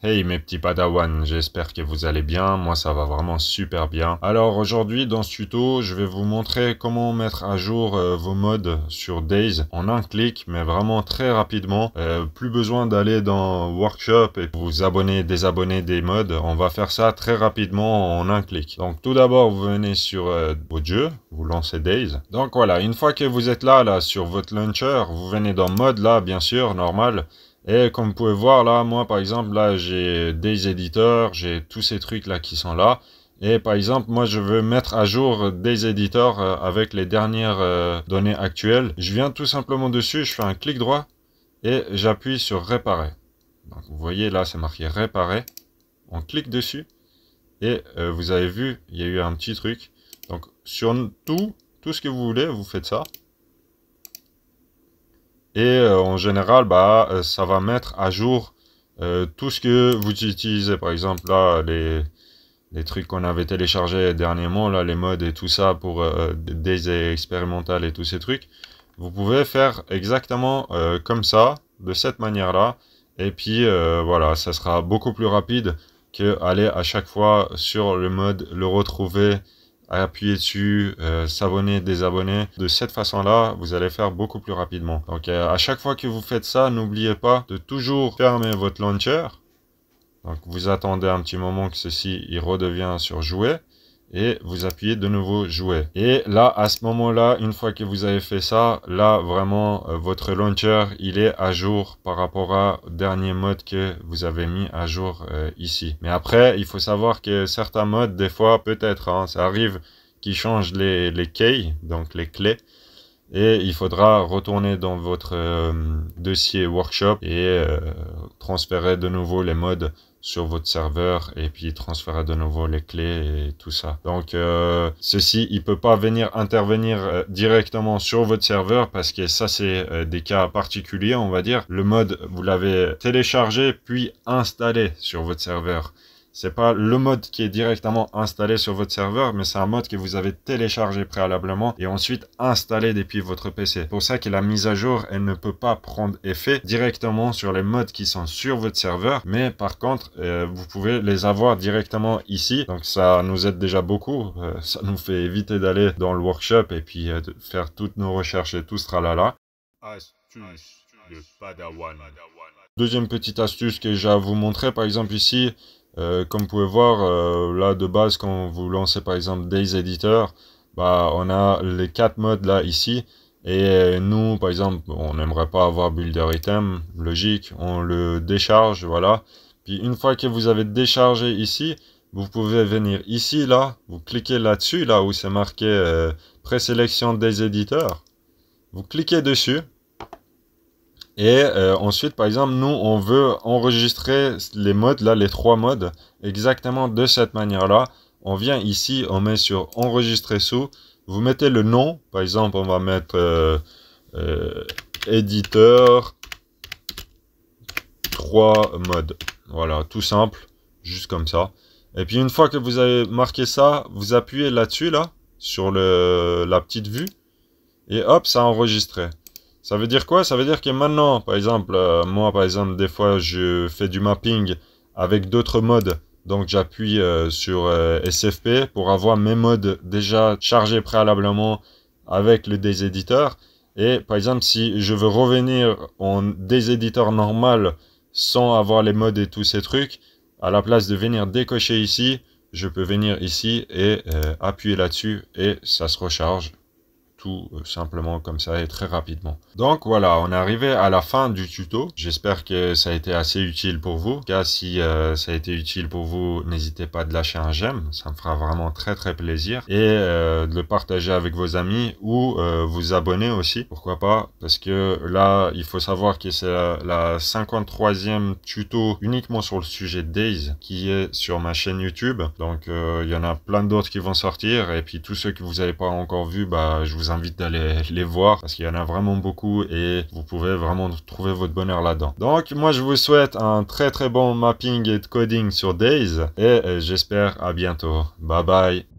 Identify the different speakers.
Speaker 1: Hey mes petits padawan, j'espère que vous allez bien, moi ça va vraiment super bien. Alors aujourd'hui dans ce tuto, je vais vous montrer comment mettre à jour euh, vos modes sur Days en un clic, mais vraiment très rapidement. Euh, plus besoin d'aller dans Workshop et vous abonner, désabonner des modes, on va faire ça très rapidement en un clic. Donc tout d'abord, vous venez sur euh, votre jeu, vous lancez Days. Donc voilà, une fois que vous êtes là, là sur votre launcher, vous venez dans Mode là, bien sûr, normal. Et comme vous pouvez voir là, moi par exemple, là j'ai des éditeurs, j'ai tous ces trucs là qui sont là. Et par exemple, moi je veux mettre à jour des éditeurs euh, avec les dernières euh, données actuelles. Je viens tout simplement dessus, je fais un clic droit et j'appuie sur réparer. Donc vous voyez là c'est marqué réparer. On clique dessus et euh, vous avez vu, il y a eu un petit truc. Donc sur tout, tout ce que vous voulez, vous faites ça. Et euh, en général, bah, euh, ça va mettre à jour euh, tout ce que vous utilisez. Par exemple, là, les, trucs qu'on avait téléchargés dernièrement, là, les modes et tout ça pour des expérimentales et tous ces trucs, vous pouvez faire exactement comme ça, de cette manière-là, et puis voilà, ça sera beaucoup plus rapide que aller à chaque fois sur le mode, le retrouver, appuyer dessus, euh, s'abonner, désabonner. De cette façon-là, vous allez faire beaucoup plus rapidement. Donc euh, à chaque fois que vous faites ça, n'oubliez pas de toujours fermer votre launcher. Donc vous attendez un petit moment que ceci il redevient sur et vous appuyez de nouveau jouer. Et là, à ce moment-là, une fois que vous avez fait ça, là, vraiment, euh, votre launcher, il est à jour par rapport au dernier mode que vous avez mis à jour euh, ici. Mais après, il faut savoir que certains modes, des fois, peut-être, hein, ça arrive qu'ils changent les, les keys, donc les clés et il faudra retourner dans votre euh, dossier workshop et transférer de nouveau les modes sur votre serveur et puis transférer de nouveau les clés et tout ça. Donc euh, ceci, il peut pas venir intervenir euh, directement sur votre serveur parce que ça c'est euh, des cas particuliers, on va dire. Le mode, vous l'avez téléchargé puis installé sur votre serveur c'est pas le mode qui est directement installé sur votre serveur, mais c'est un mode que vous avez téléchargé préalablement et ensuite installé depuis votre PC. C'est Pour ça que la mise à jour, elle ne peut pas prendre effet directement sur les modes qui sont sur votre serveur, mais par contre, euh, vous pouvez les avoir directement ici. Donc ça nous aide déjà beaucoup. Euh, ça nous fait éviter d'aller dans le workshop et puis euh, de faire toutes nos recherches et tout ce tralala. Deuxième petite astuce que j'ai à vous montrer, par exemple ici, euh, comme vous pouvez voir, euh, là de base, quand vous lancez par exemple des éditeurs, bah, on a les quatre modes là ici. Et euh, nous, par exemple, on n'aimerait pas avoir Builder Item, logique, on le décharge, voilà. Puis une fois que vous avez déchargé ici, vous pouvez venir ici, là, vous cliquez là-dessus, là où c'est marqué présélection des éditeurs. Vous cliquez dessus, et euh, ensuite, par exemple, nous, on veut enregistrer les modes, là, les trois modes, exactement de cette manière-là. On vient ici, on met sur enregistrer sous. Vous mettez le nom, par exemple, on va mettre euh, euh, éditeur 3 modes. Voilà, tout simple, juste comme ça. Et puis une fois que vous avez marqué ça, vous appuyez là-dessus, là, sur le, la petite vue. Et hop, ça a enregistré. Ça veut dire quoi Ça veut dire que maintenant, par exemple, euh, moi par exemple, des fois je fais du mapping avec d'autres modes. Donc j'appuie euh, sur euh, SFP pour avoir mes modes déjà chargés préalablement avec le déséditeur. Et par exemple, si je veux revenir en déséditeur normal sans avoir les modes et tous ces trucs, à la place de venir décocher ici, je peux venir ici et appuyer là-dessus et ça se recharge tout euh, simplement comme ça et très rapidement. Donc voilà, on est arrivé à la fin du tuto. J'espère que ça a été assez utile pour vous. En cas, si euh, ça a été utile pour vous, n'hésitez pas de lâcher un j'aime. Ça me fera vraiment très très plaisir. Et euh, de le partager avec vos amis ou vous abonner aussi. Pourquoi pas Parce que là, il faut savoir que c'est la, 53e tuto uniquement sur le sujet de Days qui est sur ma chaîne YouTube. Donc il y en a plein d'autres qui vont sortir. Et puis tous ceux que vous n'avez pas encore vu, bah, je vous vous invite d'aller les voir parce qu'il y en a vraiment beaucoup et vous pouvez vraiment trouver votre bonheur là-dedans. Donc moi je vous souhaite un très très bon mapping et coding sur Days et j'espère à bientôt. Bye bye